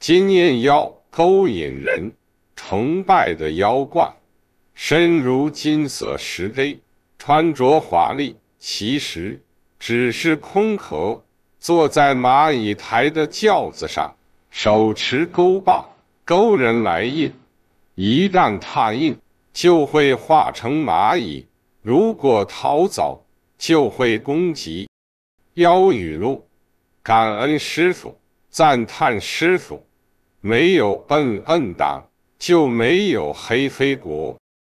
金焰妖勾引人，崇拜的妖怪，身如金色石碑，穿着华丽，其实只是空壳，坐在蚂蚁台的轿子上，手持钩棒勾人来印，一旦踏印就会化成蚂蚁，如果逃走就会攻击。妖语录：感恩师傅，赞叹师傅。没有笨恩党，就没有黑黑国。